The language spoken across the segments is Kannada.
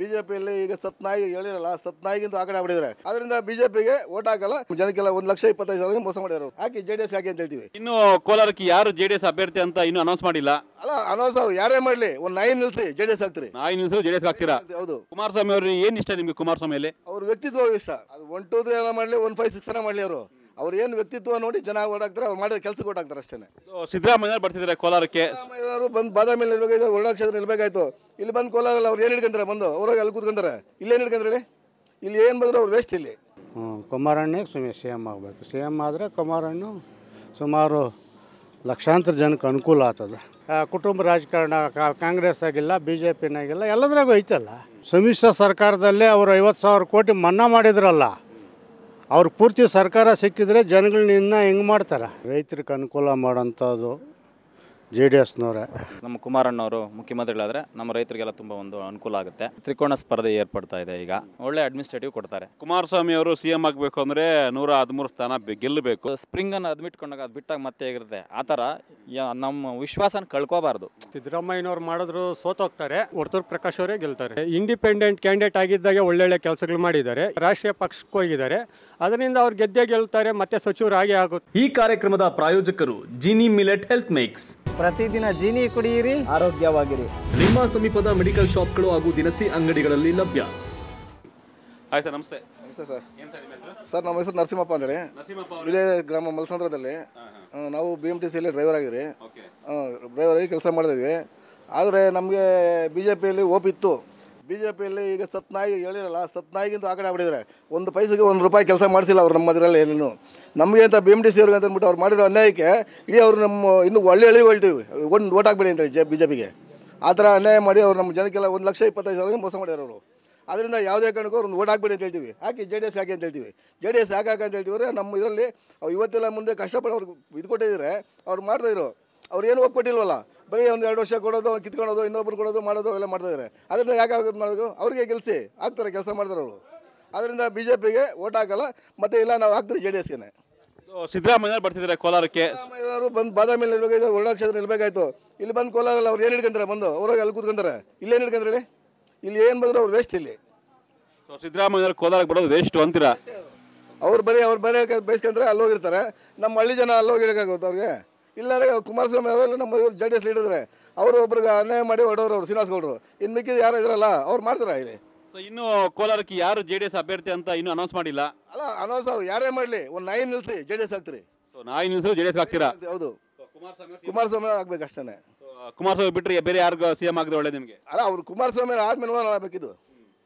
ಬಿಜೆಪಿಯಲ್ಲಿ ಈಗ ಸತ್ನಾಯಿ ಹೇಳಿರಲ್ಲ ಸತ್ನಾಯಿಗಿಂತ ಆಕಡೆ ಮಾಡಿದ್ರೆ ಅದರಿಂದ ಬಿಜೆಪಿಗೆ ಓಟ್ ಹಾಕಲ್ಲ ಜನಕ್ಕೆಲ್ಲ ಒಂದ್ ಲಕ್ಷ ಇಪ್ಪತ್ತೈದು ಸಾವಿರ ಮೋಸ ಮಾಡಿದ್ರು ಹಾಕಿ ಜೆಡಿಎಸ್ ಹಾಕಿ ಅಂತ ಹೇಳ್ತೀವಿ ಇನ್ನು ಕೋಲಾರಕ್ಕೆ ಯಾರು ಜೆಡಿಎಸ್ ಅಭ್ಯರ್ಥಿ ಅಂತ ಇನ್ನು ಅನೌನ್ಸ್ ಮಾಡಿಲ್ಲ ಅಲ್ಲ ಅನೌನ್ಸ್ ಯಾರೇ ಮಾಡ್ಲಿ ಒಂದು ನೈನ್ ನಿಲ್ಸಿ ಜೆಡಿಎಸ್ ಹಾಕ್ತೀರಿ ನಾಯಿ ನಿಲ್ಸಿ ಜೆಡಿಎಸ್ ಹಾಕ್ತೀರಾ ಹೌದು ಕುಮಾರಸ್ವಾಮಿ ಅವ್ರಿಗೆ ಏನ್ ಇಷ್ಟ ನಿಮ್ಗೆ ಕುಮಾರಸ್ವಾಮಿ ಅವ್ರ ವ್ಯಕ್ತಿತ್ವ ಇಷ್ಟ ಅದು ಒನ್ ಟೂ ತ್ರೀ ಎಲ್ಲ ಮಾಡ್ಲಿ ಒನ್ ಫೈವ್ ಸಿಕ್ಸ್ ಮಾಡ್ಲಿ ಅವರು ಅವ್ರು ಏನು ವ್ಯಕ್ತಿತ್ವ ನೋಡಿ ಜನ ಓಡಾಕ್ತಾರೆ ಅವ್ರು ಮಾಡಿದ ಕೆಲಸ ಓಡಾಕ್ತಾರೆ ಅಷ್ಟೇ ಸಿದ್ದರಾಮಯ್ಯ ಬರ್ತಿದ್ದಾರೆ ಕೋಲಾರಕ್ಕೆ ಸಿದ್ದರಾಮಯ್ಯವರು ಬಂದು ಬಾದಾಮಿ ನಿಲ್ಬೇಕಾಯ್ತು ಹೊರಡಾ ಕ್ಷೇತ್ರ ನಿಲ್ಬೇಕಾಯ್ತು ಇಲ್ಲಿ ಬಂದು ಕೋಲಾರಲ್ಲಿ ಅವ್ರು ಏನು ಹಿಡ್ಕೊಂತಾರೆ ಬಂದು ಅವ್ರಾಗ ಅಲ್ಲಿ ಕೂತ್ಕೊಂತಾರೆ ಇಲ್ಲೇನು ಹಿಡ್ಕೊಂತಾರೆ ಇಲ್ಲಿ ಏನು ಬಂದ್ರು ಅವ್ರು ವೇಸ್ಟ್ ಇಲ್ಲಿ ಹ್ಞೂ ಕುಮಾರಣ್ಣಿಗೆ ಸುಮ್ಮನೆ ಸಿ ಎಮ್ ಆಗಬೇಕು ಸಿ ಎಮ್ ಆದರೆ ಕುಮಾರಣ್ಣು ಸುಮಾರು ಲಕ್ಷಾಂತರ ಜನಕ್ಕೆ ಅನುಕೂಲ ಆಗ್ತದೆ ಕುಟುಂಬ ರಾಜಕಾರಣ ಕಾಂಗ್ರೆಸ್ ಆಗಿಲ್ಲ ಬಿ ಜೆ ಪಿನಾಗಿಲ್ಲ ಎಲ್ಲದ್ರಾಗೂ ಐತಲ್ಲ ಸಮ್ಮಿಶ್ರ ಸರ್ಕಾರದಲ್ಲಿ ಅವರು ಐವತ್ತು ಸಾವಿರ ಕೋಟಿ ಮನ್ನಾ ಮಾಡಿದ್ರಲ್ಲ ಅವ್ರ ಪೂರ್ತಿ ಸರ್ಕಾರ ಸಿಕ್ಕಿದ್ರೆ ಜನಗಳನ್ನ ಇನ್ನೂ ಹೆಂಗೆ ಮಾಡ್ತಾರೆ ರೈತರಿಗೆ ಅನುಕೂಲ ಮಾಡೋಂಥದ್ದು ಜೆ ಡಿ ಎಸ್ನವರೇ ನಮ್ಮ ಕುಮಾರಣ್ಣವರು ಮುಖ್ಯಮಂತ್ರಿಗಳಾದರೆ ನಮ್ಮ ರೈತರಿಗೆಲ್ಲ ತುಂಬ ಒಂದು ಅನುಕೂಲ ಆಗುತ್ತೆ ತ್ರಿಕೋಣ ಸ್ಪರ್ಧೆ ಏರ್ಪಡ್ತಾ ಇದೆ ಈಗ ಒಳ್ಳೆ ಅಡ್ಮಿನಿಸ್ಟ್ರೇಟಿವ್ ಕೊಡ್ತಾರೆ ಕುಮಾರಸ್ವಾಮಿ ಅವರು ಸಿ ಎಂ ಆಗಬೇಕು ಅಂದರೆ ನೂರ ಹದಿಮೂರು ಸ್ಥಾನ ಗೆಲ್ಲಬೇಕು ಸ್ಪ್ರಿಂಗನ್ನು ಅದ್ಮಿಟ್ಕೊಂಡಾಗ ಅದು ಬಿಟ್ಟಾಗ ಮತ್ತೆ ಹೇಗಿರುತ್ತೆ ಆ ಥರ ನಮ್ಮ ವಿಶ್ವಾಸನ ಕಳ್ಕೋಬಾರ್ದು ಸಿದ್ದರಾಮಯ್ಯನವ್ರು ಮಾಡಿದ್ರು ಸೋತೋಗ್ತಾರೆ ಹೊರತೂರು ಪ್ರಕಾಶ್ ಅವರೇ ಗೆಲ್ತಾರೆ ಇಂಡಿಪೆಂಡೆಂಟ್ ಕ್ಯಾಂಡಿಡೇಟ್ ಆಗಿದ್ದಾಗ ಒಳ್ಳೊಳ್ಳೆ ಕೆಲಸಗಳು ಮಾಡಿದ್ದಾರೆ ರಾಷ್ಟ್ರೀಯ ಪಕ್ಷಕ್ಕೆ ಹೋಗಿದ್ದಾರೆ ಅದರಿಂದ ಅವ್ರು ಗೆದ್ದೇ ಗೆಲ್ತಾರೆ ಮತ್ತೆ ಆಗೇ ಆಗುತ್ತೆ ಈ ಕಾರ್ಯಕ್ರಮದ ಪ್ರಾಯೋಜಕರು ಜಿನಿ ಮಿಲೆಟ್ ಹೆಲ್ತ್ ಮೇಕ್ಸ್ ಪ್ರತಿದಿನ ಜೀನಿ ಕುಡಿಯಿರಿ ಆರೋಗ್ಯವಾಗಿರಿ ನಿಮ್ಮ ಸಮೀಪದ ಮೆಡಿಕಲ್ ಶಾಪ್ಗಳು ಹಾಗೂ ದಿನಸಿ ಅಂಗಡಿಗಳಲ್ಲಿ ಲಭ್ಯ ಹಾಯ್ ಸರ್ ನಮಸ್ತೆ ಸರ್ ಸರ್ ನಮ್ಮ ಹೆಸರು ನರಸಿಂಹಪ್ಪ ಅಂದ್ರೆ ಇದೇ ಗ್ರಾಮ ಮಲ್ಸಂದ್ರದಲ್ಲಿ ನಾವು ಬಿ ಎಂ ಟಿ ಸಿಯಲ್ಲಿ ಡ್ರೈವರ್ ಆಗಿರಿ ಡ್ರೈವರ್ ಆಗಿ ಕೆಲಸ ಮಾಡಿದ್ವಿ ಆದರೆ ನಮಗೆ ಬಿ ಜೆ ಪಿಯಲ್ಲಿ ಓಪಿತ್ತು ಬಿ ಜೆ ಪಿಯಲ್ಲಿ ಈಗ ಸತ್ನಾಯಿ ಹೇಳಿರಲ್ಲ ಸತ್ನಾಯಿಗಿಂತ ಆ ಕಡೆ ಒಂದು ಪೈಸೆಗೆ ಒಂದು ರೂಪಾಯಿ ಕೆಲಸ ಮಾಡಿಸಿಲ್ಲ ಅವ್ರು ನಮ್ಮ ಅದರಲ್ಲಿ ಏನೇನು ನಮಗೆ ಅಂತ ಬಿ ಎಮ್ ಡಿ ಸಿ ಅವ್ರಿಗೆ ಅಂತ ಅಂದ್ಬಿಟ್ಟು ಅವ್ರು ಮಾಡಿರೋ ಅನ್ಯಾಯಕ್ಕೆ ಇಡೀ ಅವರು ನಮ್ಮ ಇನ್ನೂ ಒಳ್ಳೆ ಹೇಳಿ ಹೇಳ್ತೀವಿ ಒಂದು ಓಟ್ ಹಾಕ್ಬೇಡಿ ಅಂತೇಳಿ ಜೆ ಬಿ ಜೆ ಪಿಗೆ ಆ ಥರ ಅನ್ಯಾಯ ಮಾಡಿ ಅವ್ರು ನಮ್ಮ ಜನಕ್ಕೆಲ್ಲ ಒಂದು ಲಕ್ಷ ಇಪ್ಪತ್ತೈದು ಸಾವಿರ ಮೋಸ ಮಾಡಿದ್ರು ಅವರು ಅದರಿಂದ ಯಾವುದೇ ಕಾರಣಕ್ಕೂ ಒಂದು ಓಟ್ ಹಾಕ್ಬೇಡಿ ಅಂತ ಹೇಳ್ತೀವಿ ಹಾಕಿ ಜೆ ಡಿ ಎಸ್ ಹಾಕಿ ಅಂತ ಹೇಳ್ತೀವಿ ಜೆ ಡಿ ಎಸ್ ಹಾಕಿ ಅಂತ ಹೇಳ್ತೀವಿ ನಮ್ಮ ಇದರಲ್ಲಿ ಅವ್ರು ಇವತ್ತೆಲ್ಲ ಮುಂದೆ ಕಷ್ಟಪಡೋರು ಇದು ಕೊಟ್ಟಿದ್ದಾರೆ ಅವ್ರು ಮಾಡ್ತಾಯಿದ್ರು ಅವ್ರು ಏನು ಒಪ್ಪಿಕೊಟ್ಟಿಲ್ವಲ್ಲ ಬರೀ ಒಂದು ಎರಡು ವರ್ಷ ಕೊಡೋದು ಕಿತ್ಕೊಳೋದು ಇನ್ನೊಬ್ರು ಕೊಡೋದು ಮಾಡೋದು ಎಲ್ಲ ಮಾಡ್ತಾಯಿದ್ದಾರೆ ಅದರಿಂದ ಯಾಕೆ ಆಗೋದು ಮಾಡೋದು ಅವ್ರಿಗೆ ಗೆಲ್ಸಿ ಆಗ್ತಾರೆ ಕೆಲಸ ಮಾಡ್ತಾರೆ ಅವರು ಅದರಿಂದ ಬಿ ಜೆ ಪಿಗೆ ಓಟ್ ಹಾಕಲ್ಲ ಮತ್ತೆ ಇಲ್ಲ ನಾವು ಹಾಕ್ತಾರೆ ಜೆ ಡಿ ಎಸ್ಗೆ ಸಿದ್ದರಾಮಯ್ಯ ಬರ್ತಿದ್ದಾರೆ ಕೋಲಾರಕ್ಕೆ ಅವರು ಬಂದು ಬಾದಾಮಿ ನಿಲ್ಬೇಕಾಯ್ತು ವರ್ಣ ಕ್ಷೇತ್ರ ನಿಲ್ಬೇಕಾಯ್ತು ಇಲ್ಲಿ ಬಂದು ಕೋಲಾರಲ್ಲ ಅವ್ರು ಏನು ಹಿಡ್ಕೊಂತಾರೆ ಬಂದು ಅವ್ರಿಗೆ ಅಲ್ಲಿ ಕೂತ್ಕೊಂತಾರೆ ಇಲ್ಲೇನು ಹಿಡ್ಕೊಂತಾರೆ ಹೇಳಿ ಇಲ್ಲಿ ಏನು ಬಂದರು ಅವ್ರು ವೇಸ್ಟ್ ಇಲ್ಲಿ ಸಿದ್ದರಾಮಯ್ಯ ಕೋಲಾರಕ್ಕೆ ಬರೋದು ವೇಸ್ಟ್ ಅಂತೀರಾ ಅವ್ರು ಬರೀ ಅವ್ರು ಬರೀ ಬಯಸ್ಕೊಂತಾರೆ ಅಲ್ಲಿ ಹೋಗಿರ್ತಾರೆ ನಮ್ಮ ಹಳ್ಳಿ ಜನ ಅಲ್ಲಿ ಹೋಗಿ ಹೇಳೋಕ್ಕಾಗುತ್ತೆ ಅವ್ರಿಗೆ ಇಲ್ಲಾದ್ರೆ ಕುಮಾರಸ್ವಾಮಿ ಇಲ್ಲ ನಮ್ಮ ಇವರು ಜೆ ಡಿ ಎಸ್ ಲೀಡರ್ ಅವರು ಒಬ್ರಿಗೆ ಅನ್ಯಾಯ ಮಾಡಿ ಹೊಡೋರು ಅವರು ಶ್ರೀನಿವಾಸ್ ಗೌಡರು ಇನ್ನು ಮಿಕ್ಕಿದ ಯಾರು ಇದ್ರಲ್ಲ ಅವ್ರು ಮಾಡ್ತಾರೆ ಇಲ್ಲಿ ಸೊ ಇನ್ನು ಕೋಲಾರಕ್ಕೆ ಯಾರು ಜೆ ಡಿ ಎಸ್ ಅಭ್ಯರ್ಥಿ ಅಂತ ಇನ್ನು ಅನೌನ್ಸ್ ಮಾಡಿಲ್ಲ ಅಲ್ಲ ಅನೌನ್ಸ್ ಅವ್ರು ಯಾರೇ ಮಾಡಲಿ ಒಂದು ನಾಯಿ ನಿಲ್ಸಿ ಜೆ ಡಿ ಎಸ್ ಹಾಕ್ತೀರಿ ಸೊ ನಾಯಿ ನಿಲ್ಸಲು ಜೆ ಡಿ ಎಸ್ ಹಾಕ್ತೀರಾ ಹೌದು ಕುಮಾರಸ್ವಾಮಿ ಆಗ್ಬೇಕು ಅಷ್ಟೇ ಕುಮಾರಸ್ವಾಮಿ ಬಿಟ್ಟರೆ ಬೇರೆ ಯಾರಿಗೂ ಸಿ ಎಂ ಆಗಿದೆ ಒಳ್ಳೆ ನಿಮಗೆ ಅಲ್ಲ ಅವ್ರು ಕುಮಾರಸ್ವಾಮಿ ಆದ್ಮೇಲೆ ನೋಡೋಣ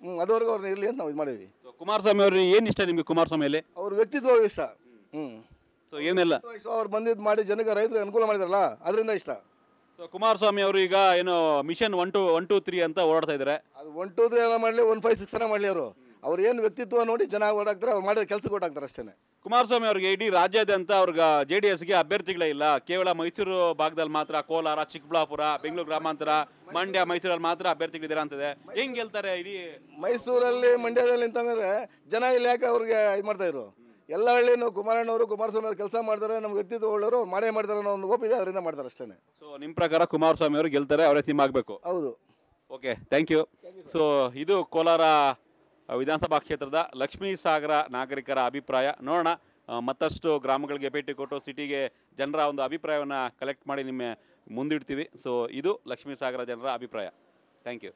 ಹ್ಞೂ ಅದುವರೆಗೂ ಅವ್ರನ್ನ ಇರಲಿ ಅಂತ ನಾವು ಇದು ಮಾಡಿದ್ವಿ ಕುಮಾರಸ್ವಾಮಿ ಅವ್ರಿಗೆ ಏನು ಇಷ್ಟ ನಿಮಗೆ ಕುಮಾರಸ್ವಾಮಿಯಲ್ಲಿ ಅವ್ರ ವ್ಯಕ್ತಿತ್ವ ಇಷ್ಟ ಸೊ ಏನೆಲ್ಲ ಅವ್ರು ಬಂದಿದ್ದು ಮಾಡಿ ಜನಕ್ಕೆ ರೈತರಿಗೆ ಅನುಕೂಲ ಮಾಡಿದಾರಲ್ಲ ಅದರಿಂದ ಇಷ್ಟ ಸೊ ಕುಮಾರಸ್ವಾಮಿ ಅವರು ಈಗ ಏನು mission one two one two three ಅಂತ ಓಡಾಡ್ತಾ ಇದ್ದಾರೆ ಅದು ಒನ್ ಟೂ ತ್ರೀ ಎಲ್ಲ ಮಾಡ್ಲಿ ಒನ್ ಫೈವ್ ಸಿಕ್ಸ್ ಅನ್ನ ಮಾಡಲಿ ಅವರು ಅವ್ರು ಏನು ವ್ಯಕ್ತಿತ್ವ ನೋಡಿ ಜನ ಓಡಾಕ್ತಾರೆ ಅವ್ರು ಮಾಡಿದ ಕೆಲಸಕ್ಕೆ ಓಡಾಕ್ತಾರೆ ಅಷ್ಟೇ ಕುಮಾರಸ್ವಾಮಿ ಅವ್ರಿಗೆ ಇಡೀ ರಾಜ್ಯಾದ್ಯಂತ ಅವ್ರಿಗೆ ಜೆ ಡಿ ಎಸ್ಗೆ ಅಭ್ಯರ್ಥಿಗಳೇ ಇಲ್ಲ ಕೇವಲ ಮೈಸೂರು ಭಾಗದಲ್ಲಿ ಮಾತ್ರ ಕೋಲಾರ ಚಿಕ್ಕಬಳ್ಳಾಪುರ ಬೆಂಗಳೂರು ಗ್ರಾಮಾಂತರ ಮಂಡ್ಯ ಮೈಸೂರಲ್ಲಿ ಮಾತ್ರ ಅಭ್ಯರ್ಥಿಗಳಿದ್ದಾರೆ ಅಂತದೆ ಹೆಂಗ್ ಗೆಲ್ತಾರೆ ಇಡೀ ಮೈಸೂರಲ್ಲಿ ಮಂಡ್ಯದಲ್ಲಿ ಅಂತಂದ್ರೆ ಜನ ಇಲ್ಲಿ ಯಾಕೆ ಅವ್ರಿಗೆ ಇದು ಮಾಡ್ತಾ ಇದ್ರು ಎಲ್ಲ ಹಳ್ಳಿನೂ ಕುಮಾರಣ್ಣವರು ಕುಮಾರಸ್ವಾಮಿ ಅವರು ಕೆಲಸ ಮಾಡ್ತಾರೆ ನಮ್ಗೆ ವ್ಯಕ್ತಿತ್ವ ಒಳ್ಳೆಯವರು ಮಾಡೇ ಮಾಡ್ತಾರೆ ಅನ್ನೋ ಒಂದು ಒಪ್ಪಿದೆ ಅದರಿಂದ ಮಾಡ್ತಾರೆ ಅಷ್ಟೇ ಸೊ ನಿಮ್ಮ ಪ್ರಕಾರ ಕುಮಾರಸ್ವಾಮಿ ಅವರು ಗೆಲ್ತಾರೆ ಅವರೇ ಸಿಮ್ ಆಗಬೇಕು ಹೌದು ಓಕೆ ಥ್ಯಾಂಕ್ ಯು ಸೊ ಇದು ಕೋಲಾರ ವಿಧಾನಸಭಾ ಕ್ಷೇತ್ರದ ಲಕ್ಷ್ಮೀ ಸಾಗರ ನಾಗರಿಕರ ಅಭಿಪ್ರಾಯ ನೋಡೋಣ ಮತ್ತಷ್ಟು ಗ್ರಾಮಗಳಿಗೆ ಭೇಟಿ ಕೊಟ್ಟು ಸಿಟಿಗೆ ಜನರ ಒಂದು ಅಭಿಪ್ರಾಯವನ್ನು ಕಲೆಕ್ಟ್ ಮಾಡಿ ನಿಮ್ಮ ಮುಂದಿಡ್ತೀವಿ ಸೊ ಇದು ಲಕ್ಷ್ಮೀ ಸಾಗರ ಜನರ ಅಭಿಪ್ರಾಯ ಥ್ಯಾಂಕ್ ಯು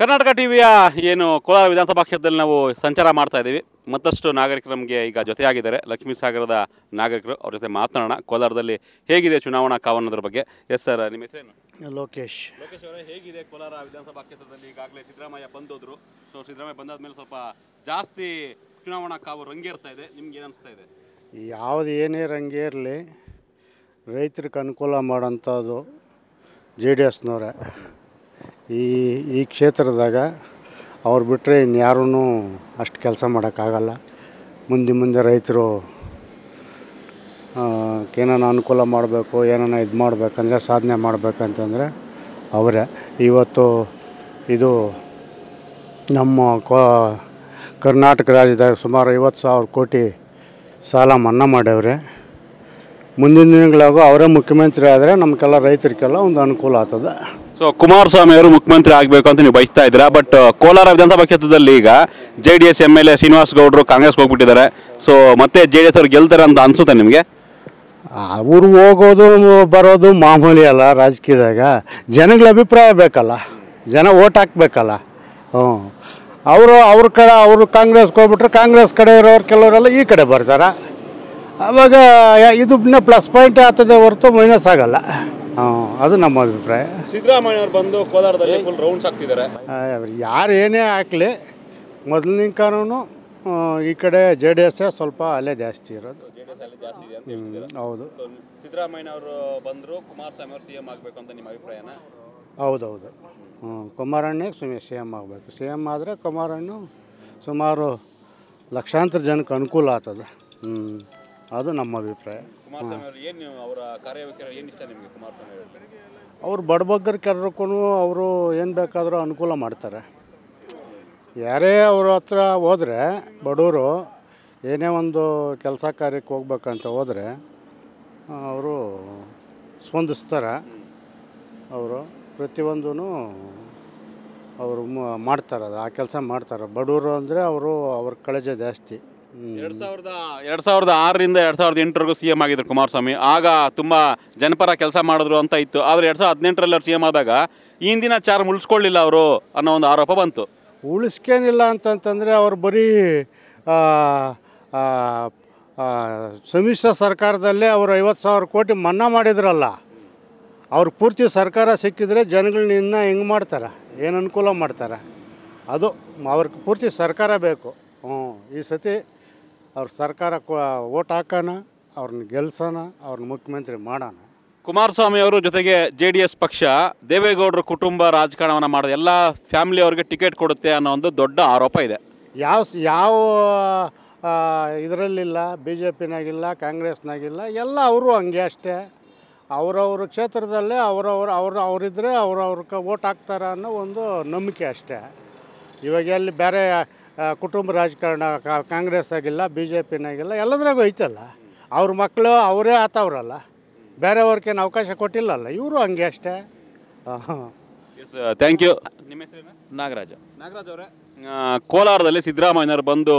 ಕರ್ನಾಟಕ ಟಿವಿಯ ಏನು ಕೋಲಾರ ವಿಧಾನಸಭಾ ಕ್ಷೇತ್ರದಲ್ಲಿ ನಾವು ಸಂಚಾರ ಮಾಡ್ತಾ ಇದ್ದೀವಿ ಮತ್ತಷ್ಟು ನಾಗರಿಕರು ನಮಗೆ ಈಗ ಜೊತೆಯಾಗಿದ್ದಾರೆ ಲಕ್ಷ್ಮೀ ಸಾಗರದ ನಾಗರಿಕರು ಅವ್ರ ಜೊತೆ ಮಾತನಾಡೋಣ ಕೋಲಾರದಲ್ಲಿ ಹೇಗಿದೆ ಚುನಾವಣಾ ಕಾವನ್ನೋದ್ರ ಬಗ್ಗೆ ಎಸ್ ಸರ್ ನಿಮ್ಮ ಹೆಸರು ಲೋಕೇಶ್ ಲೋಕೇಶ್ ಅವರೇ ಹೇಗಿದೆ ಕೋಲಾರ ವಿಧಾನಸಭಾ ಕ್ಷೇತ್ರದಲ್ಲಿ ಈಗಾಗಲೇ ಸಿದ್ದರಾಮಯ್ಯ ಬಂದೋದ್ರು ಸೊ ಸಿದ್ದರಾಮಯ್ಯ ಮೇಲೆ ಸ್ವಲ್ಪ ಜಾಸ್ತಿ ಚುನಾವಣಾ ಕಾವು ಇರ್ತಾ ಇದೆ ನಿಮ್ಗೆ ಏನು ಅನಿಸ್ತಾ ಇದೆ ಯಾವುದು ಏನೇ ರಂಗೇರಲಿ ರೈತರಿಗೆ ಅನುಕೂಲ ಮಾಡೋಂಥದ್ದು ಜೆ ಡಿ ಎಸ್ನವರೇ ಈ ಈ ಕ್ಷೇತ್ರದಾಗ ಅವ್ರು ಬಿಟ್ಟರೆ ಇನ್ಯಾರೂ ಅಷ್ಟು ಕೆಲಸ ಮಾಡೋಕ್ಕಾಗಲ್ಲ ಮುಂದೆ ಮುಂದೆ ರೈತರು ಏನಾನ ಅನುಕೂಲ ಮಾಡಬೇಕು ಏನಾನ ಇದು ಮಾಡಬೇಕಂದ್ರೆ ಸಾಧನೆ ಮಾಡಬೇಕಂತಂದರೆ ಅವರೇ ಇವತ್ತು ಇದು ನಮ್ಮ ಕೋ ಕರ್ನಾಟಕ ರಾಜ್ಯದಾಗ ಸುಮಾರು ಐವತ್ತು ಸಾವಿರ ಕೋಟಿ ಸಾಲ ಮನ್ನಾ ಮಾಡ್ಯವ್ರೆ ಮುಂದಿನ ದಿನಗಳಾಗೂ ಅವರೇ ಮುಖ್ಯಮಂತ್ರಿ ಆದರೆ ನಮಗೆಲ್ಲ ರೈತರಿಗೆಲ್ಲ ಒಂದು ಅನುಕೂಲ ಆಗ್ತದೆ ಸೊ ಕುಮಾರಸ್ವಾಮಿ ಅವರು ಮುಖ್ಯಮಂತ್ರಿ ಆಗಬೇಕು ಅಂತ ನೀವು ಬಯಸ್ತಾ ಇದ್ದೀರಾ ಬಟ್ uh, ಕೋಲಾರ ವಿಧಾನಸಭಾ ಕ್ಷೇತ್ರದಲ್ಲಿ ಈಗ J D S M L A Srinivas ಗೌಡರು ಕಾಂಗ್ರೆಸ್ ಹೋಗ್ಬಿಟ್ಟಿದ್ದಾರೆ ಸೊ ಮತ್ತೆ ಜೆ ಡಿ ಎಸ್ ಅವ್ರು ಗೆಲ್ತಾರೆ ಅಂತ ಅನ್ಸುತ್ತೆ ನಿಮಗೆ ಅವರು ಹೋಗೋದು ಬರೋದು ಮಾಮೂಲಿ ಅಲ್ಲ ರಾಜಕೀಯದಾಗ ಜನಗಳ ಅಭಿಪ್ರಾಯ ಬೇಕಲ್ಲ ಜನ ಓಟ್ ಹಾಕ್ಬೇಕಲ್ಲ ಹ್ಞೂ ಅವರು ಅವ್ರ ಕಡೆ ಅವರು ಕಾಂಗ್ರೆಸ್ಗೆ ಹೋಗ್ಬಿಟ್ರೆ ಕಾಂಗ್ರೆಸ್ ಕಡೆ ಇರೋರು ಕೆಲವರೆಲ್ಲ ಈ ಕಡೆ ಬರ್ತಾರೆ ಆವಾಗ ಇದು ಪ್ಲಸ್ ಪಾಯಿಂಟ್ ಆಗ್ತದೆ ಹೊರತು ಮೈನಸ್ ಆಗಲ್ಲ ಅದು ನಮ್ಮ ಅಭಿಪ್ರಾಯ ಸಿದ್ದರಾಮಯ್ಯ ಬಂದು ಕೋಲಾರದಲ್ಲಿ ಫುಲ್ ರೌಂಡ್ಸ್ ಆಗ್ತಿದ್ದಾರೆ ಯಾರು ಏನೇ ಹಾಕಲಿ ಮೊದಲಿನ ಕಾನೂನು ಈ ಕಡೆ ಜೆ ಡಿ ಎಸ್ ಸ್ವಲ್ಪ ಅಲೆ ಜಾಸ್ತಿ ಇರೋದು ಹೌದು ಸಿದ್ದರಾಮಯ್ಯ ಅವರು ಬಂದರು ಕುಮಾರಸ್ವಾಮಿ ಅವರು ಸಿ ಎಂ ಆಗಬೇಕು ಅಂತ ನಿಮ್ಮ ಅಭಿಪ್ರಾಯನ ಹೌದೌದು ಹ್ಞೂ ಕುಮಾರಣ್ಣ ಸುಮ್ಮನೆ ಸಿ ಎಮ್ ಆಗಬೇಕು ಸಿ ಎಮ್ ಆದರೆ ಕುಮಾರಣ್ಣು ಸುಮಾರು ಲಕ್ಷಾಂತರ ಜನಕ್ಕೆ ಅನುಕೂಲ ಆಗ್ತದೆ ಹ್ಞೂ ಅದು ನಮ್ಮ ಅಭಿಪ್ರಾಯ ಅವರ ಅವ್ರು ಬಡಬಗ್ಗರ ಕರ್ರಕ್ಕೂ ಅವರು ಏನು ಬೇಕಾದರೂ ಅನುಕೂಲ ಮಾಡ್ತಾರೆ ಯಾರೇ ಅವ್ರ ಹತ್ರ ಹೋದರೆ ಬಡವರು ಏನೇ ಒಂದು ಕೆಲಸ ಕಾರ್ಯಕ್ಕೆ ಹೋಗ್ಬೇಕಂತ ಹೋದರೆ ಅವರು ಸ್ಪಂದಿಸ್ತಾರೆ ಅವರು ಪ್ರತಿಯೊಂದೂ ಅವರು ಮಾಡ್ತಾರೆ ಅದು ಆ ಕೆಲಸ ಮಾಡ್ತಾರೆ ಬಡವರು ಅಂದರೆ ಅವರು ಅವ್ರ ಕಳಜೆ ಜಾಸ್ತಿ ಎರಡ್ ಸಾವಿರದ ಎರಡ್ ಸಾವಿರದ ಆರರಿಂದ ಎರಡ್ ಸಾವಿರದ ಎಂಟರವರೆಗೂ ಸಿ ಎಂ ಆಗಿದ್ರು ಕುಮಾರಸ್ವಾಮಿ ಆಗ ತುಂಬ ಜನಪರ ಕೆಲಸ ಮಾಡಿದ್ರು ಅಂತ ಇತ್ತು ಆದರೆ ಎರಡ್ ಸಾವಿರದ ಹದಿನೆಂಟರಲ್ಲಿ ಅವ್ರು ಸಿ ಎಂ ಆದಾಗ ಹಿಂದಿನ ಚಾರ್ಮ್ ಉಳಿಸ್ಕೊಳ್ಳಿಲ್ಲ ಅವರು ಅನ್ನೋ ಒಂದು ಆರೋಪ ಬಂತು ಉಳಿಸ್ಕೇನಿಲ್ಲ ಅಂತಂತಂದರೆ ಅವ್ರು ಬರೀ ಸಮ್ಮಿಶ್ರ ಸರ್ಕಾರದಲ್ಲೇ ಅವರು ಐವತ್ತು ಸಾವಿರ ಕೋಟಿ ಮನ್ನಾ ಮಾಡಿದ್ರಲ್ಲ ಅವ್ರು ಪೂರ್ತಿ ಸರ್ಕಾರ ಸಿಕ್ಕಿದ್ರೆ ಜನಗಳನ್ನ ಹೆಂಗೆ ಮಾಡ್ತಾರೆ ಏನು ಅನುಕೂಲ ಮಾಡ್ತಾರೆ ಅದು ಅವ್ರಿಗೆ ಪೂರ್ತಿ ಸರ್ಕಾರ ಬೇಕು ಹ್ಞೂ ಈ ಸತಿ ಅವ್ರ ಸರ್ಕಾರ ಓಟ್ ಹಾಕೋಣ ಅವ್ರನ್ನ ಗೆಲ್ಸೋಣ ಅವ್ರನ್ನ ಮುಖ್ಯಮಂತ್ರಿ ಮಾಡೋಣ ಕುಮಾರಸ್ವಾಮಿ ಅವರು ಜೊತೆಗೆ ಜೆ ಡಿ ಎಸ್ ಪಕ್ಷ ದೇವೇಗೌಡರ ಕುಟುಂಬ ರಾಜಕಾರಣವನ್ನು ಮಾಡೋದು ಎಲ್ಲ ಫ್ಯಾಮಿಲಿ ಅವ್ರಿಗೆ ಟಿಕೆಟ್ ಕೊಡುತ್ತೆ ಅನ್ನೋ ಒಂದು ದೊಡ್ಡ ಆರೋಪ ಇದೆ ಯಾವ ಯಾವ ಇದರಲ್ಲಿಲ್ಲ ಬಿ ಜೆ ಪಿನಾಗಿಲ್ಲ ಕಾಂಗ್ರೆಸ್ನಾಗಿಲ್ಲ ಎಲ್ಲ ಅವರು ಹಂಗೆ ಅಷ್ಟೇ ಅವರವ್ರ ಕ್ಷೇತ್ರದಲ್ಲೇ ಅವರವ್ರು ಅವ್ರ ಅವರಿದ್ದರೆ ಅವ್ರವ್ರ ಓಟ್ ಹಾಕ್ತಾರೆ ಅನ್ನೋ ಒಂದು ನಂಬಿಕೆ ಅಷ್ಟೇ ಇವಾಗ ಎಲ್ಲಿ ಬೇರೆ ಕುಟುಂಬ ರಾಜಕಾರಣ ಕಾಂಗ್ರೆಸ್ ಆಗಿಲ್ಲ ಬಿ ಜೆ ಪಿನಾಗಿಲ್ಲ ಎಲ್ಲದ್ರಾಗೂ ಐತಲ್ಲ ಅವ್ರ ಮಕ್ಕಳು ಅವರೇ ಆತವ್ರಲ್ಲ ಬೇರೆಯವ್ರಿಗೇನು ಅವಕಾಶ ಕೊಟ್ಟಿಲ್ಲಲ್ಲ ಇವರು ಹಂಗೆ ಅಷ್ಟೇ ಥ್ಯಾಂಕ್ ಯು ನಿಮ್ಮ ಹೆಸರೇನು ನಾಗರಾಜ ನಾಗರಾಜ್ ಅವರೇ ಕೋಲಾರದಲ್ಲಿ ಸಿದ್ದರಾಮಯ್ಯನವರು ಬಂದು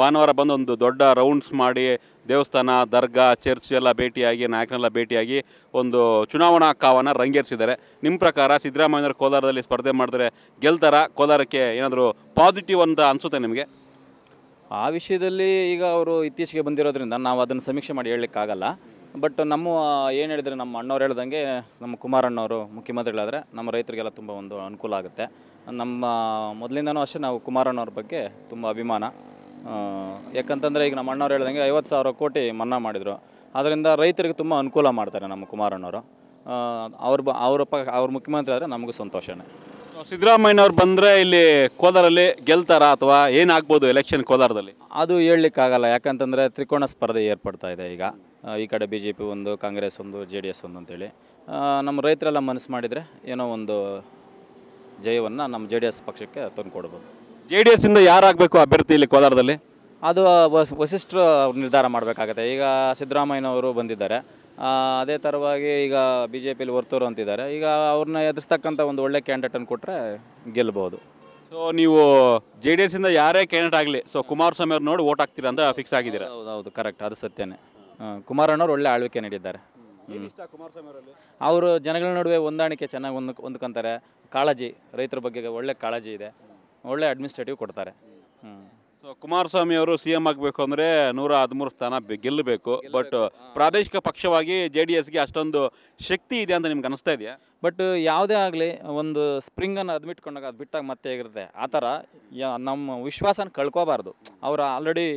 ಭಾನುವಾರ ಬಂದು ಒಂದು ದೊಡ್ಡ ರೌಂಡ್ಸ್ ಮಾಡಿ ದೇವಸ್ಥಾನ ದರ್ಗಾ ಚರ್ಚ್ ಎಲ್ಲ ಭೇಟಿಯಾಗಿ ನಾಯಕನೆಲ್ಲ ಭೇಟಿಯಾಗಿ ಒಂದು ಚುನಾವಣಾ ಕಾವನ್ನು ರಂಗೇರಿಸಿದ್ದಾರೆ ನಿಮ್ಮ ಪ್ರಕಾರ ಸಿದ್ದರಾಮಯ್ಯವರು ಕೋಲಾರದಲ್ಲಿ ಸ್ಪರ್ಧೆ ಮಾಡಿದ್ರೆ ಗೆಲ್ತಾರ ಕೋಲಾರಕ್ಕೆ ಏನಾದರೂ ಪಾಸಿಟಿವ್ ಅಂತ ಅನಿಸುತ್ತೆ ನಿಮಗೆ ಆ ವಿಷಯದಲ್ಲಿ ಈಗ ಅವರು ಇತ್ತೀಚೆಗೆ ಬಂದಿರೋದ್ರಿಂದ ನಾವು ಅದನ್ನು ಸಮೀಕ್ಷೆ ಮಾಡಿ ಹೇಳಲಿಕ್ಕಾಗಲ್ಲ ಬಟ್ ನಮ್ಮ ಏನು ಹೇಳಿದರೆ ನಮ್ಮ ಅಣ್ಣವ್ರು ಹೇಳ್ದಂಗೆ ನಮ್ಮ ಕುಮಾರಣ್ಣವರು ಮುಖ್ಯಮಂತ್ರಿಗಳಾದರೆ ನಮ್ಮ ರೈತರಿಗೆಲ್ಲ ತುಂಬ ಒಂದು ಅನುಕೂಲ ಆಗುತ್ತೆ ನಮ್ಮ ಮೊದಲಿಂದನೂ ಅಷ್ಟೇ ನಾವು ಕುಮಾರಣ್ಣವ್ರ ಬಗ್ಗೆ ತುಂಬ ಅಭಿಮಾನ ಯಾಕಂತಂದರೆ ಈಗ ನಮ್ಮ ಅಣ್ಣವ್ರು ಹೇಳ್ದಂಗೆ ಐವತ್ತು ಸಾವಿರ ಕೋಟಿ ಮನ್ನಾ ಮಾಡಿದರು ಅದರಿಂದ ರೈತರಿಗೆ ತುಂಬ ಅನುಕೂಲ ಮಾಡ್ತಾರೆ ನಮ್ಮ ಕುಮಾರಣ್ಣವರು ಅವ್ರ ಬ ಅವ್ರ ಪ ಅವ್ರ ಮುಖ್ಯಮಂತ್ರಿ ಆದರೆ ನಮಗೂ ಸಂತೋಷನೇ ಸಿದ್ದರಾಮಯ್ಯನವ್ರು ಬಂದರೆ ಇಲ್ಲಿ ಕೋಲಾರಲ್ಲಿ ಗೆಲ್ತಾರಾ ಅಥವಾ ಏನಾಗ್ಬೋದು ಎಲೆಕ್ಷನ್ ಕೋಲಾರದಲ್ಲಿ ಅದು ಹೇಳಲಿಕ್ಕಾಗಲ್ಲ ಯಾಕಂತಂದರೆ ತ್ರಿಕೋಣ ಸ್ಪರ್ಧೆ ಏರ್ಪಡ್ತಾ ಇದೆ ಈಗ ಈ ಕಡೆ ಬಿ ಜೆ ಪಿ ಒಂದು ಕಾಂಗ್ರೆಸ್ ಒಂದು ಜೆ ಡಿ ಎಸ್ ಒಂದು ಅಂತೇಳಿ ನಮ್ಮ ರೈತರೆಲ್ಲ ಮನಸ್ಸು ಮಾಡಿದರೆ ಏನೋ ಒಂದು ಜಯವನ್ನು ನಮ್ಮ ಜೆ ಡಿ ಎಸ್ ಪಕ್ಷಕ್ಕೆ ತಂದುಕೊಡ್ಬೋದು ಜೆ ಡಿ ಎಸ್ ಇಂದ ಯಾರಾಗಬೇಕು ಅಭ್ಯರ್ಥಿ ಇಲ್ಲಿ ಕೋಲಾರದಲ್ಲಿ ಅದು ವಶಿಷ್ಠರು ವಸಿಷ್ಠರು ನಿರ್ಧಾರ ಮಾಡಬೇಕಾಗತ್ತೆ ಈಗ ಸಿದ್ದರಾಮಯ್ಯನವರು ಬಂದಿದ್ದಾರೆ ಅದೇ ಥರವಾಗಿ ಈಗ ಬಿ ಜೆ ಪಿಲಿ ವರ್ತೂರು ಅಂತಿದ್ದಾರೆ ಈಗ ಅವ್ರನ್ನ ಎದುರಿಸ್ತಕ್ಕಂಥ ಒಂದು ಒಳ್ಳೆ ಕ್ಯಾಂಡಿಡೇಟನ್ನು ಕೊಟ್ಟರೆ ಗೆಲ್ಲಬಹುದು ಸೊ ನೀವು ಜೆ ಡಿ ಎಸ್ ಇಂದ ಯಾರೇ ಕ್ಯಾಂಡಿಡೇಟ್ ಆಗಲಿ ಸೊ ಕುಮಾರಸ್ವಾಮಿ ಅವ್ರು ನೋಡಿ ಓಟ್ ಹಾಕ್ತೀರಾ ಅಂತ ಫಿಕ್ಸ್ ಆಗಿದ್ದೀರಾ ಹೌದು ಹೌದು ಕರೆಕ್ಟ್ ಅದು ಸತ್ಯನೇ ಕುಮಾರಣ್ಣವ್ರು ಒಳ್ಳೆ ಆಳ್ವಿಕೆ ನೀಡಿದ್ದಾರೆ ಅವರು ಜನಗಳ ನಡುವೆ ಹೊಂದಾಣಿಕೆ ಚೆನ್ನಾಗಿ ಹೊಂದ್ ಹೊಂದ್ಕೊಂತಾರೆ ಕಾಳಜಿ ರೈತರ ಬಗ್ಗೆ ಒಳ್ಳೆ ಕಾಳಜಿ ಇದೆ ಒಳ್ಳೆ ಅಡ್ಮಿನಿಸ್ಟ್ರೇಟಿವ್ ಕೊಡ್ತಾರೆ ಸೊ ಕುಮಾರಸ್ವಾಮಿ ಅವರು ಸಿ ಎಂ ಆಗಬೇಕು ಅಂದರೆ ನೂರ ಹದಿಮೂರು ಸ್ಥಾನ ಗೆಲ್ಲಬೇಕು ಬಟ್ ಪ್ರಾದೇಶಿಕ ಪಕ್ಷವಾಗಿ ಜೆ ಡಿ ಎಸ್ಗೆ ಅಷ್ಟೊಂದು ಶಕ್ತಿ ಇದೆ ಅಂತ ನಿಮ್ಗೆ ಅನಿಸ್ತಾ ಇದೆಯಾ ಬಟ್ ಯಾವುದೇ ಆಗಲಿ ಒಂದು ಸ್ಪ್ರಿಂಗನ್ನು ಅದ್ಮಿಟ್ಕೊಂಡಾಗ ಬಿಟ್ಕೊಂಡಾಗ ಅದು ಬಿಟ್ಟಾಗ ಮತ್ತೆ ಹೇಗಿರುತ್ತೆ ಆ ಥರ ನಮ್ಮ ವಿಶ್ವಾಸನ ಕಳ್ಕೋಬಾರ್ದು ಅವರು ಆಲ್ರೆಡಿ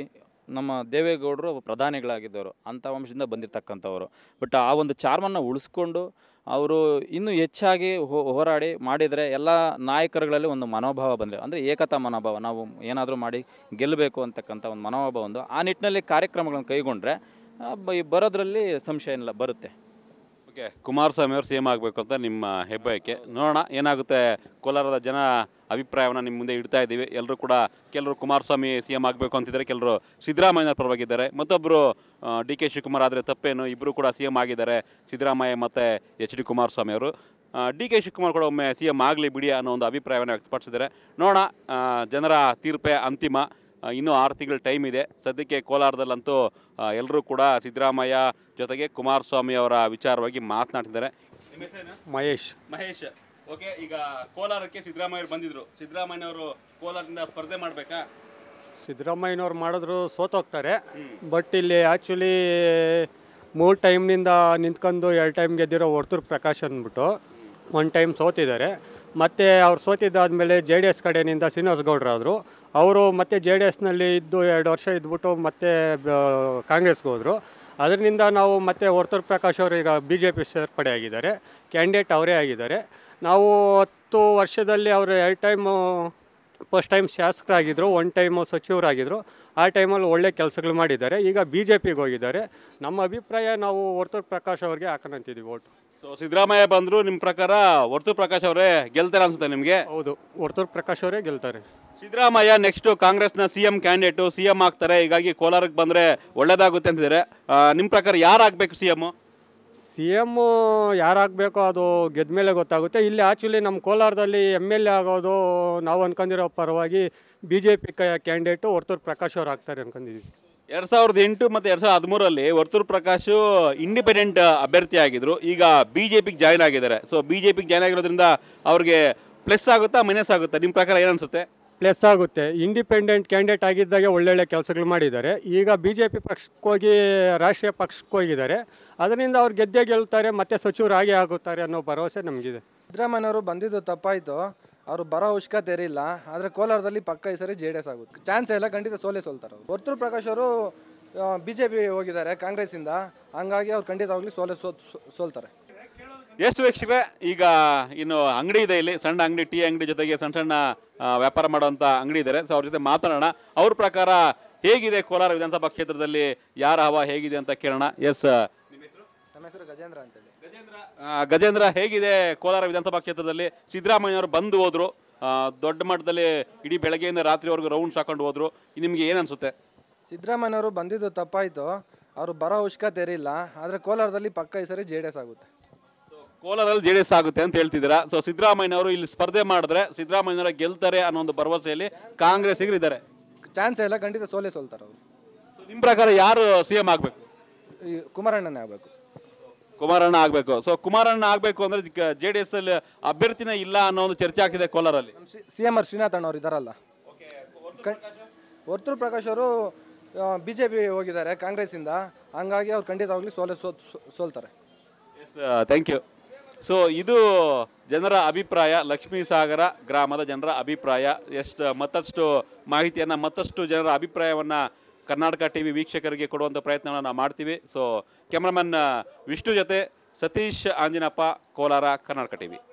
ನಮ್ಮ ದೇವೇಗೌಡರು ಪ್ರಧಾನಿಗಳಾಗಿದ್ದವರು ಅಂಥ ವಂಶದಿಂದ ಬಂದಿರತಕ್ಕಂಥವ್ರು ಬಟ್ ಆ ಒಂದು ಚಾರ್ಮನ್ನು ಉಳಿಸ್ಕೊಂಡು ಅವರು ಇನ್ನೂ ಹೆಚ್ಚಾಗಿ ಹೋರಾಡಿ ಮಾಡಿದರೆ ಎಲ್ಲ ನಾಯಕರುಗಳಲ್ಲಿ ಒಂದು ಮನೋಭಾವ ಬಂದರೆ ಅಂದರೆ ಏಕತಾ ಮನೋಭಾವ ನಾವು ಏನಾದರೂ ಮಾಡಿ ಗೆಲ್ಲಬೇಕು ಅಂತಕ್ಕಂಥ ಒಂದು ಮನೋಭಾವ ಒಂದು ಆ ನಿಟ್ಟಿನಲ್ಲಿ ಕಾರ್ಯಕ್ರಮಗಳನ್ನು ಕೈಗೊಂಡ್ರೆ ಬರೋದ್ರಲ್ಲಿ ಸಂಶಯ ಇಲ್ಲ ಬರುತ್ತೆ ಓಕೆ ಕುಮಾರಸ್ವಾಮಿ ಅವರು ಸಿ ಆಗಬೇಕು ಅಂತ ನಿಮ್ಮ ಹೆಬ್ಬಯಕ್ಕೆ ನೋಡೋಣ ಏನಾಗುತ್ತೆ ಕೋಲಾರದ ಜನ ಅಭಿಪ್ರಾಯವನ್ನು ನಿಮ್ಮ ಮುಂದೆ ಇಡ್ತಾ ಇದ್ದೀವಿ ಎಲ್ಲರೂ ಕೂಡ ಕೆಲವರು ಕುಮಾರಸ್ವಾಮಿ ಸಿ ಎಂ ಆಗಬೇಕು ಅಂತಿದ್ದಾರೆ ಕೆಲವರು ಸಿದ್ದರಾಮಯ್ಯನ ಪರವಾಗಿದ್ದಾರೆ ಮತ್ತೊಬ್ಬರು ಡಿ ಕೆ ಶಿವಕುಮಾರ್ ಆದರೆ ತಪ್ಪೇನು ಇಬ್ಬರು ಕೂಡ ಸಿ ಎಂ ಆಗಿದ್ದಾರೆ ಸಿದ್ದರಾಮಯ್ಯ ಮತ್ತು ಎಚ್ ಡಿ ಕುಮಾರಸ್ವಾಮಿ ಅವರು ಡಿ ಕೆ ಶಿವಕುಮಾರ್ ಕೂಡ ಒಮ್ಮೆ ಸಿ ಎಂ ಆಗಲಿ ಬಿಡಿ ಅನ್ನೋ ಒಂದು ಅಭಿಪ್ರಾಯವನ್ನು ವ್ಯಕ್ತಪಡಿಸಿದ್ದಾರೆ ನೋಡೋಣ ಜನರ ತೀರ್ಪೆ ಅಂತಿಮ ಇನ್ನೂ ಆರು ತಿಂಗಳ ಟೈಮ್ ಇದೆ ಸದ್ಯಕ್ಕೆ ಕೋಲಾರದಲ್ಲಂತೂ ಎಲ್ಲರೂ ಕೂಡ ಸಿದ್ದರಾಮಯ್ಯ ಜೊತೆಗೆ ಕುಮಾರಸ್ವಾಮಿ ಅವರ ವಿಚಾರವಾಗಿ ಮಾತನಾಡ್ತಿದ್ದಾರೆ ಮಹೇಶ್ ಮಹೇಶ್ ಓಕೆ ಈಗ ಕೋಲಾರಕ್ಕೆ ಸಿದ್ದರಾಮಯ್ಯ ಬಂದಿದ್ರು ಸಿದ್ದರಾಮಯ್ಯ ಕೋಲಾರದಿಂದ ಸ್ಪರ್ಧೆ ಮಾಡಬೇಕಾ ಸಿದ್ದರಾಮಯ್ಯನವ್ರು ಮಾಡಿದ್ರು ಸೋತೋಗ್ತಾರೆ ಬಟ್ ಇಲ್ಲಿ ಆ್ಯಕ್ಚುಲಿ ಮೂರು ಟೈಮ್ನಿಂದ ನಿಂತ್ಕೊಂಡು ಎರಡು ಟೈಮ್ ಗೆದ್ದಿರೋ ಹೊರ್ತೂರು ಪ್ರಕಾಶ್ ಅಂದ್ಬಿಟ್ಟು ಒನ್ ಟೈಮ್ ಸೋತಿದ್ದಾರೆ ಮತ್ತು ಅವ್ರು ಸೋತಿದ್ದಾದಮೇಲೆ ಜೆ ಡಿ ಎಸ್ ಕಡೆಯಿಂದ ಶ್ರೀನಿವಾಸ ಗೌಡ್ರಾದರು ಅವರು ಮತ್ತೆ ಜೆ ಡಿ ಎಸ್ನಲ್ಲಿ ಇದ್ದು ಎರಡು ವರ್ಷ ಇದ್ಬಿಟ್ಟು ಮತ್ತೆ ಕಾಂಗ್ರೆಸ್ಗೆ ಹೋದರು ಅದರಿಂದ ನಾವು ಮತ್ತೆ ಹೊರ್ತೂರು ಪ್ರಕಾಶ್ ಅವರು ಈಗ ಬಿ ಜೆ ಪಿ ಸೇರ್ಪಡೆ ಆಗಿದ್ದಾರೆ ಕ್ಯಾಂಡಿಡೇಟ್ ಅವರೇ ಆಗಿದ್ದಾರೆ ನಾವು ಹತ್ತು ವರ್ಷದಲ್ಲಿ ಅವರು ಎರಡು ಟೈಮು ಫಸ್ಟ್ ಟೈಮ್ ಶಾಸಕರಾಗಿದ್ದರು ಒನ್ ಟೈಮು ಸಚಿವರಾಗಿದ್ದರು ಆ ಟೈಮಲ್ಲಿ ಒಳ್ಳೆ ಕೆಲಸಗಳು ಮಾಡಿದ್ದಾರೆ ಈಗ ಬಿ ಜೆ ಪಿಗೆ ಹೋಗಿದ್ದಾರೆ ನಮ್ಮ ಅಭಿಪ್ರಾಯ ನಾವು ವರ್ತೂರ್ ಪ್ರಕಾಶ್ ಅವ್ರಿಗೆ ಹಾಕೋಣಂತಿದ್ದೀವಿ ಓಟು ಸೊ ಸಿದ್ದರಾಮಯ್ಯ ಬಂದರು ನಿಮ್ಮ ಪ್ರಕಾರ ವರ್ತೂರ್ ಪ್ರಕಾಶ್ ಅವರೇ ಗೆಲ್ತಾರೆ ಅನ್ಸುತ್ತೆ ನಿಮಗೆ ಹೌದು ವರ್ತೂರ್ ಪ್ರಕಾಶ್ ಅವರೇ ಗೆಲ್ತಾರೆ ಸಿದ್ದರಾಮಯ್ಯ ನೆಕ್ಸ್ಟು ಕಾಂಗ್ರೆಸ್ನ C M candidate C M ಆಗ್ತಾರೆ ಹೀಗಾಗಿ ಕೋಲಾರಕ್ಕೆ ಬಂದರೆ ಒಳ್ಳೆಯದಾಗುತ್ತೆ ಅಂತಿದ್ದಾರೆ ನಿಮ್ಮ ಪ್ರಕಾರ ಯಾರು ಆಗಬೇಕು ಸಿ ಎಮ್ಮು ಸಿ ಎಮ್ಮು ಯಾರಾಗಬೇಕೋ ಅದು ಗೆದ್ದ ಮೇಲೆ ಗೊತ್ತಾಗುತ್ತೆ ಇಲ್ಲಿ ಆ್ಯಕ್ಚುಲಿ ನಮ್ಮ ಕೋಲಾರದಲ್ಲಿ ಎಮ್ ಎಲ್ ಎ ಆಗೋದು ನಾವು ಅನ್ಕೊಂಡಿರೋ ಪರವಾಗಿ B J P candidate Varthur Prakash ಅವ್ರು ಆಗ್ತಾರೆ ಅನ್ಕೊಂಡಿದ್ದೀವಿ ಎರಡು ಸಾವಿರದ ಎಂಟು ಮತ್ತು ಎರಡು ಸಾವಿರದ ಹದಿಮೂರಲ್ಲಿ ವರ್ತೂರು ಪ್ರಕಾಶ್ ಇಂಡಿಪೆಂಡೆಂಟ್ ಅಭ್ಯರ್ಥಿ ಆಗಿದ್ರು ಈಗ ಬಿ ಜೆ ಪಿಗೆ ಜಾಯ್ನ್ ಆಗಿದ್ದಾರೆ ಸೊ ಬಿ ಜೆ ಪಿಗೆ ಜಾಯ್ನ್ ಆಗಿರೋದ್ರಿಂದ ಅವ್ರಿಗೆ ಪ್ಲಸ್ ಆಗುತ್ತಾ ಮೈನಸ್ ಆಗುತ್ತಾ ನಿಮ್ಮ ಪ್ರಕಾರ ಅನಿಸುತ್ತೆ ಪ್ಲಸ್ ಆಗುತ್ತೆ ಇಂಡಿಪೆಂಡೆಂಟ್ ಕ್ಯಾಂಡಿಡೇಟ್ ಆಗಿದ್ದಾಗ ಒಳ್ಳೊಳ್ಳೆ ಕೆಲಸಗಳು ಮಾಡಿದ್ದಾರೆ ಈಗ ಬಿ ಜೆ ಪಿ ಪಕ್ಷಕ್ಕೋಗಿ ರಾಷ್ಟ್ರೀಯ ಪಕ್ಷಕ್ಕೋಗಿದ್ದಾರೆ ಅದರಿಂದ ಅವ್ರು ಗೆದ್ದೇ ಗೆಲ್ತಾರೆ ಮತ್ತೆ ಸಚಿವರಾಗಿ ಆಗುತ್ತಾರೆ ಅನ್ನೋ ಭರವಸೆ ನಮಗಿದೆ ಸಿದ್ದರಾಮಯ್ಯವರು ಬಂದಿದ್ದು ತಪ್ಪಾಯಿತು ಅವರು ಬರೋ ಅವಶ್ಯಕತೆ ತೆರಿಲ್ಲ ಆದರೆ ಕೋಲಾರದಲ್ಲಿ ಪಕ್ಕ ಈ ಸರಿ ಜೆ ಡಿ ಎಸ್ ಆಗುತ್ತೆ ಚಾನ್ಸ್ ಎಲ್ಲ ಖಂಡಿತ ಸೋಲೆ ಸೋಲ್ತಾರೆ ವರ್ತೂರು ಪ್ರಕಾಶ್ ಅವರು ಬಿ ಜೆ ಪಿ ಹೋಗಿದ್ದಾರೆ ಕಾಂಗ್ರೆಸ್ಸಿಂದ ಹಂಗಾಗಿ ಅವ್ರು ಖಂಡಿತವಾಗ್ಲಿ ಸೋಲೆ ಸೋಲ್ತಾರೆ ಎಷ್ಟು ವೀಕ್ಷಕರೇ ಈಗ ಇನ್ನು ಅಂಗಡಿ ಇದೆ ಇಲ್ಲಿ ಸಣ್ಣ ಅಂಗಡಿ ಟೀ ಅಂಗಡಿ ಜೊತೆಗೆ ಸಣ್ಣ ಸಣ್ಣ ವ್ಯಾಪಾರ ಮಾಡುವಂಥ ಅಂಗಡಿ ಇದ್ದಾರೆ ಸೊ ಅವ್ರ ಜೊತೆ ಮಾತನಾಡೋಣ ಅವ್ರ ಪ್ರಕಾರ ಹೇಗಿದೆ ಕೋಲಾರ ವಿಧಾನಸಭಾ ಕ್ಷೇತ್ರದಲ್ಲಿ ಯಾರ ಹವಾ ಹೇಗಿದೆ ಅಂತ ಕೇಳೋಣ ಎಸ್ ಹೆಸರು ಗಜೇಂದ್ರ ಅಂತೇಳಿ ಗಜೇಂದ್ರ ಗಜೇಂದ್ರ ಹೇಗಿದೆ ಕೋಲಾರ ವಿಧಾನಸಭಾ ಕ್ಷೇತ್ರದಲ್ಲಿ ಅವರು ಬಂದು ಹೋದ್ರು ದೊಡ್ಡ ಮಟ್ಟದಲ್ಲಿ ಇಡೀ ಬೆಳಗ್ಗೆಯಿಂದ ರಾತ್ರಿವರೆಗೂ ರೌಂಡ್ಸ್ ಹಾಕೊಂಡು ಹೋದ್ರು ನಿಮಗೆ ಏನು ಸಿದ್ದರಾಮಯ್ಯ ಅವರು ಬಂದಿದ್ದು ತಪ್ಪಾಯಿತು ಅವರು ಬರೋ ಅವಶ್ಯಕತೆ ಇರಲಿಲ್ಲ ಆದರೆ ಕೋಲಾರದಲ್ಲಿ ಪಕ್ಕ ಈ ಸರಿ ಜೆ ಡಿ ಎಸ್ ಆಗುತ್ತೆ ಕೋಲಾರಲ್ಲಿ ಜೆ ಡಿ ಎಸ್ ಆಗುತ್ತೆ ಅಂತ ಹೇಳ್ತಿದ್ದೀರಾ ಸೊ ಸಿದ್ದರಾಮಯ್ಯನವರು ಇಲ್ಲಿ ಸ್ಪರ್ಧೆ ಮಾಡಿದ್ರೆ ಸಿದ್ದರಾಮಯ್ಯನವರ ಗೆಲ್ತಾರೆ ಅನ್ನೋ ಒಂದು ಭರವಸೆಯಲ್ಲಿ ಕಾಂಗ್ರೆಸ್ಸಿಗರು ಇದ್ದಾರೆ ಚಾನ್ಸ್ ಇಲ್ಲ ಖಂಡಿತ ಸೋಲೆ ಸೋಲ್ತಾರೆ ಅವರು ನಿಮ್ಮ ಪ್ರಕಾರ ಯಾರು ಸಿ ಎಂ ಆಗಬೇಕು ಕುಮಾರಣ್ಣನೇ ಆಗಬೇಕು ಕುಮಾರಣ್ಣ ಆಗಬೇಕು ಸೊ ಕುಮಾರಣ್ಣ ಆಗಬೇಕು ಅಂದರೆ ಜೆ ಡಿ ಎಸ್ ಅಲ್ಲಿ ಅಭ್ಯರ್ಥಿನೇ ಇಲ್ಲ ಅನ್ನೋ ಒಂದು ಚರ್ಚೆ ಆಗ್ತಿದೆ ಕೋಲಾರಲ್ಲಿ ಸಿ ಎಂ ಆರ್ ಶ್ರೀನಾಥ್ ಅಣ್ಣ ಅವರು ಇದ್ದಾರಲ್ಲ ವರ್ತೂರು ಪ್ರಕಾಶ್ ಅವರು ಬಿ ಜೆ ಪಿ ಹೋಗಿದ್ದಾರೆ ಕಾಂಗ್ರೆಸ್ಸಿಂದ ಹಂಗಾಗಿ ಅವ್ರು ಖಂಡಿತವಾಗ್ಲಿ ಸೋಲೆ ಸೋಲ್ತಾರೆ ಥ್ಯಾಂಕ್ ಯು ಸೊ ಇದು ಜನರ ಅಭಿಪ್ರಾಯ ಲಕ್ಷ್ಮೀ ಸಾಗರ ಗ್ರಾಮದ ಜನರ ಅಭಿಪ್ರಾಯ ಎಷ್ಟು ಮತ್ತಷ್ಟು ಮಾಹಿತಿಯನ್ನು ಮತ್ತಷ್ಟು ಜನರ ಅಭಿಪ್ರಾಯವನ್ನು ಕರ್ನಾಟಕ ಟಿ ವಿ ವೀಕ್ಷಕರಿಗೆ ಕೊಡುವಂಥ ಪ್ರಯತ್ನವನ್ನು ನಾವು ಮಾಡ್ತೀವಿ ಸೊ ಕ್ಯಾಮ್ರಾಮನ್ ವಿಷ್ಣು ಜೊತೆ ಸತೀಶ್ ಆಂಜಿನಪ್ಪ ಕೋಲಾರ ಕರ್ನಾಟಕ ಟಿ ವಿ